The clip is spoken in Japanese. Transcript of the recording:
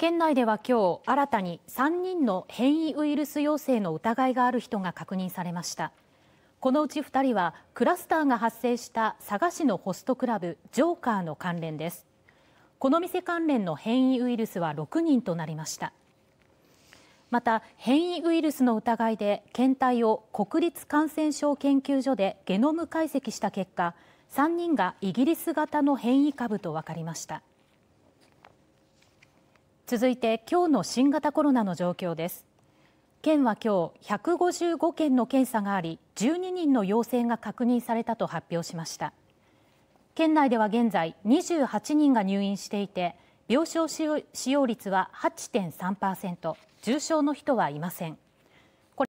県内では今日新たに3人の変異ウイルス陽性の疑いがある人が確認されましたこのうち2人はクラスターが発生した佐賀市のホストクラブジョーカーの関連ですこの店関連の変異ウイルスは6人となりましたまた変異ウイルスの疑いで検体を国立感染症研究所でゲノム解析した結果3人がイギリス型の変異株と分かりました続いて今日の新型コロナの状況です県は今日155件の検査があり12人の陽性が確認されたと発表しました県内では現在28人が入院していて病床使用率は8.3%重症の人はいません